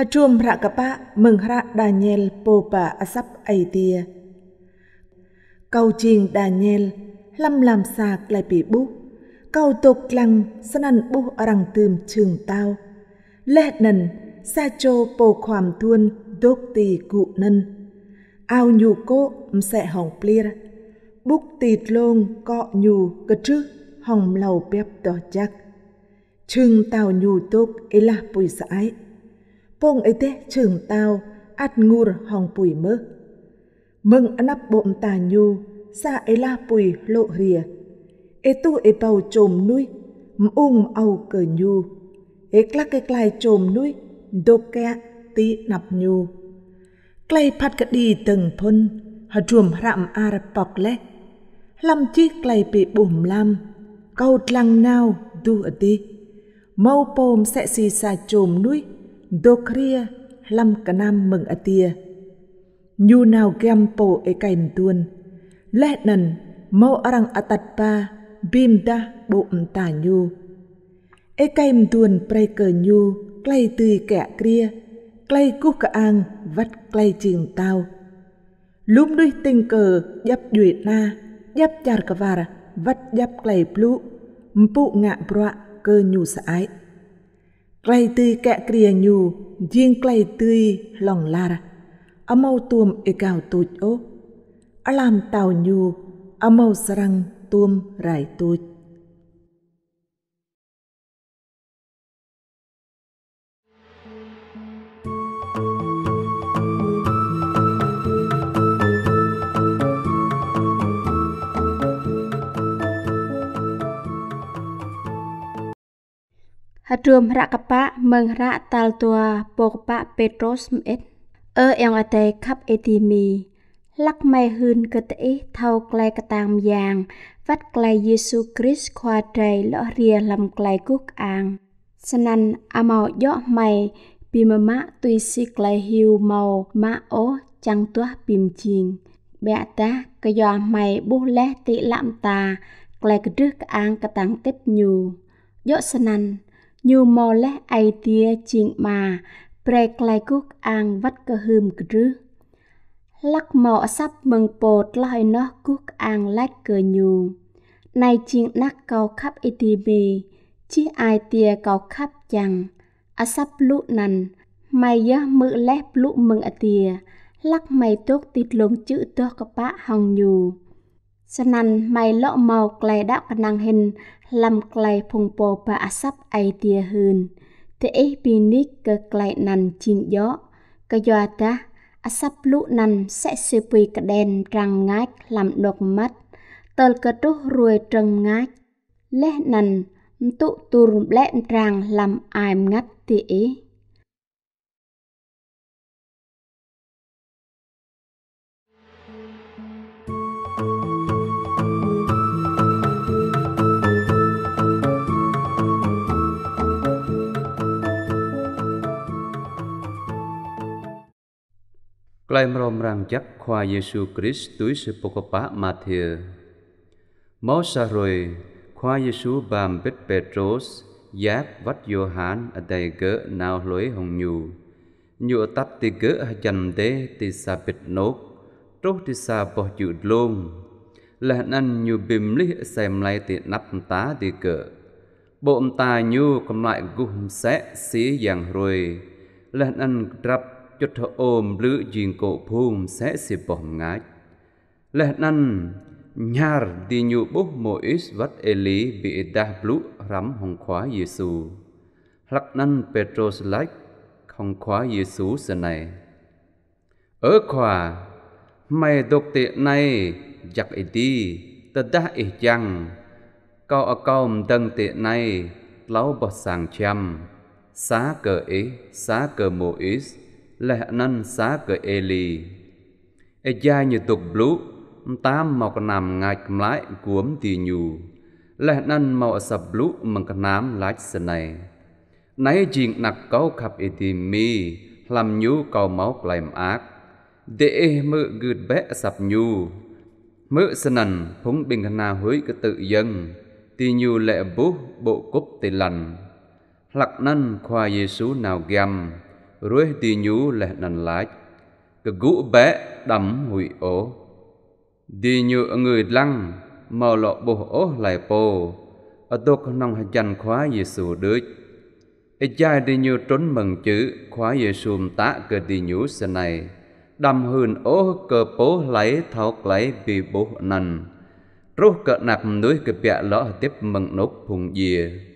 ha chuom ra ka pa mừng ra Daniel popa sắp ấy tia câu chiên Daniel lâm làm sạc lại bị bút câu tục lăng sanan bu rằng tìm trường tao lệ nần sa chô bồ khoảm thuôn đốt tì cụ nân ao nhù cô sẽ hỏng plir búc tịt lông cọ nhù cơ chứ hỏng lầu bếp đỏ chắc trường tàu nhù tốt e ấy là bùi sãi pong ấy tê trường tao at ngur hong pùi mơ. Mừng ăn áp bộm tà nhu, xa ấy la pùi lộ rìa. Ê tu ê bao chồm nuôi, ung au cờ nhu. Ê clac cái clai chồm nuôi, đô kẹ tí nạp nhu. Clay phát cái đi từng phun, hà trùm rạm ar bọc lê. Lâm chi clay bị bùm lâm, câu lăng nào du ở đi. Mau pôm sẽ xì xà chồm nuôi, dokria lam cả nam mừng atia nhu nào gam po e kaim tuôn lẽ nần mau arang atat pa bim da bộ tà nhu e kaim tuôn pray cờ nhu clay tươi kẻ kria clay cúc cả an vắt clay trường tao lúm đuôi tình cờ dắp duyệt na dắp char cả vara vắt dắp clay plu mpu ngạ proa cơ nhu sa ái raitui kẹ kria nhu jing klai tui long lara amau tuom e gao tuj o alam tau nhu amau sarang tuom rai tuj Hadrum rakapa mengra tal tua pokpa Petros met. Ơ em a te khắp etimi. Lắc mai hưn cơ tế thâu clay cơ tàng giang. Vắt clay Giêsu Christ khoa trời lỡ rìa làm clay cúc an. Sanan amau gió mày bìm mã tuy si clay hiu màu mã o chăng tua bìm chiên. Bẹ ta cơ giò mày bú lé tị lạm ta clay cơ trước an cơ tàng tết nhù. Gió sanan như mò lẽ ai tia chinh mà prek lai cúc an vắt cơ hưm cứ lắc mọ sắp mừng bột lai nó cúc an lách cơ nhu nay chinh nắc cầu khắp itibi chi ai tia cầu khắp chẳng a sắp lụ nằn mày giá mự lép lụ mừng a tia lắc mày tốt tít lông chữ tốt các bá hồng nhu cho nên mày lọ màu clay đã có năng hình làm clay phùng bộ và sắp ai tia hơn thế ấy bị nít cơ clay nằn chinh gió cơ dọa ta a sắp lũ nằn sẽ sư bì cả đèn răng ngách làm đột mắt tờ cơ trúc ruồi trần ngách lẽ nằn tụ tù lẽ răng làm ai ngắt tỉ Claimrom rằng chắc khoa Giêsu Christ túi sư Pocopa Mathia. Máu xa rồi, khoa Giêsu bàm bít Petros, Giáp vắt vô hán ở đây gỡ nào lối hồng nhù. Nhựa tắt thì gỡ chầm đế thì xa bịt nốt, trốt thì xa bỏ chữ luôn. Là anh nhu bìm lý xem lại thì nắp tá thì gỡ. Bộ ta nhu còn lại Gùm sẽ xí dàng rồi. Là anh trập cho thọ ôm lự dìn cổ phùm sẽ xì bỏm ngát. Lẹ năn, nhàr đi nhu bốc mô ít vắt ê lý bị đa blú rắm hồng khóa giê xu. Lắc năn Petros lách hồng khóa giê xu sờ này. Ở khóa, mày độc tệ này, giặc ý đi, tờ đá ý chăng. Cao ở cao tân tệ này, lão bọt sàng chăm, xá cờ ý, xá cờ mô ít lehanan sa ke eli e ja như tục blu tam màu nằm ngạch lại cuốn tì nhù lehanan màu sập blu mừng cái nam lách sân này nãy chuyện nặc câu khắp ý tì mi làm nhu cầu máu làm ác để mơ gượt bé sập nhu mơ sân nần phúng bình khả na hối cái tự dân tì nhu lệ bố bộ cúp tì lành lạc năn khoa giê xu nào gầm ruih ti nhu leh nan lach ke gu bé đắm hủy ố đi như người lăng màu lọ bồ ố lại bồ ở tô con nông hay chăn khóa Giêsu đứt ít chai đi như trốn mừng chữ khóa về Giêsu tạ cờ đi nhú xe này đầm hươn ố cờ bố lấy tháo lấy vì bố nần rốt cờ nạp núi cơ bẹ lọ tiếp mừng nốt phùng dìa